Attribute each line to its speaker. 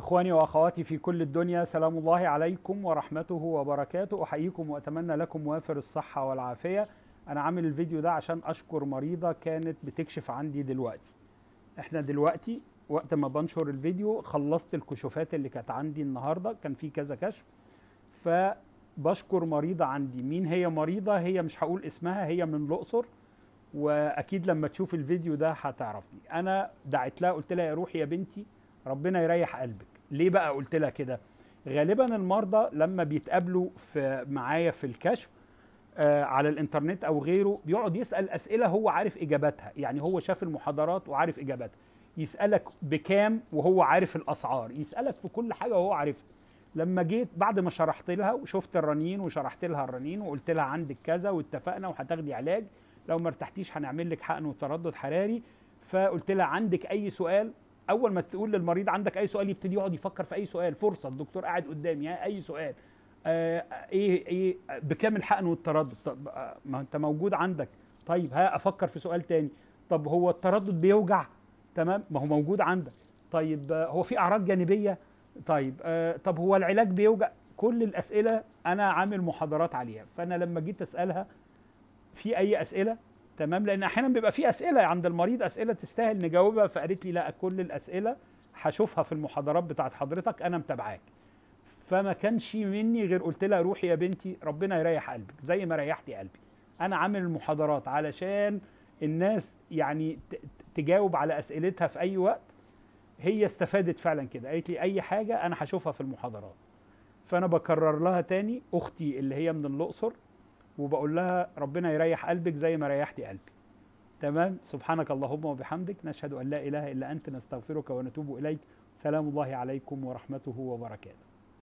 Speaker 1: إخواني وأخواتي في كل الدنيا سلام الله عليكم ورحمته وبركاته أحييكم وأتمنى لكم وافر الصحة والعافية أنا عامل الفيديو ده عشان أشكر مريضة كانت بتكشف عندي دلوقتي إحنا دلوقتي وقت ما بنشر الفيديو خلصت الكشوفات اللي كانت عندي النهاردة كان في كذا كشف فبشكر مريضة عندي مين هي مريضة هي مش هقول اسمها هي من الأقصر وأكيد لما تشوف الفيديو ده هتعرفني أنا دعيت لها قلت لها يا روحي يا بنتي ربنا يريح قلبك ليه بقى قلت لها كده غالبا المرضى لما بيتقابلوا في معايا في الكشف آه على الانترنت او غيره بيقعد يسال اسئله هو عارف اجاباتها يعني هو شاف المحاضرات وعارف اجاباتها يسالك بكام وهو عارف الاسعار يسالك في كل حاجه وهو عارفها لما جيت بعد ما شرحت لها وشفت الرنين وشرحت لها الرنين وقلت لها عندك كذا واتفقنا وهتاخدي علاج لو ما ارتحتيش هنعمل لك حقن وتردد حراري فقلت لها عندك اي سؤال اول ما تقول للمريض عندك اي سؤال يبتدي يقعد يفكر في اي سؤال فرصه الدكتور قاعد قدامي يعني اي سؤال آه ايه ايه بكام الحقن والتردد طب آه، ما انت موجود عندك طيب ها افكر في سؤال تاني طب هو التردد بيوجع تمام ما هو موجود عندك طيب آه، هو في اعراض جانبيه طيب آه طب هو العلاج بيوجع كل الاسئله انا عامل محاضرات عليها فانا لما جيت اسالها في اي اسئله تمام لان احيانا بيبقى في اسئله عند المريض اسئله تستاهل نجاوبها فقالت لي لا كل الاسئله هشوفها في المحاضرات بتاعت حضرتك انا متابعاك فما كانش مني غير قلت لها روحي يا بنتي ربنا يريح قلبك زي ما ريحتي قلبي انا عامل المحاضرات علشان الناس يعني تجاوب على اسئلتها في اي وقت هي استفادت فعلا كده قالت لي اي حاجه انا هشوفها في المحاضرات فانا بكرر لها تاني اختي اللي هي من الاقصر وبقول لها ربنا يريح قلبك زي ما ريحتي قلبي تمام سبحانك اللهم وبحمدك نشهد ان لا اله الا انت نستغفرك ونتوب اليك سلام الله عليكم ورحمته وبركاته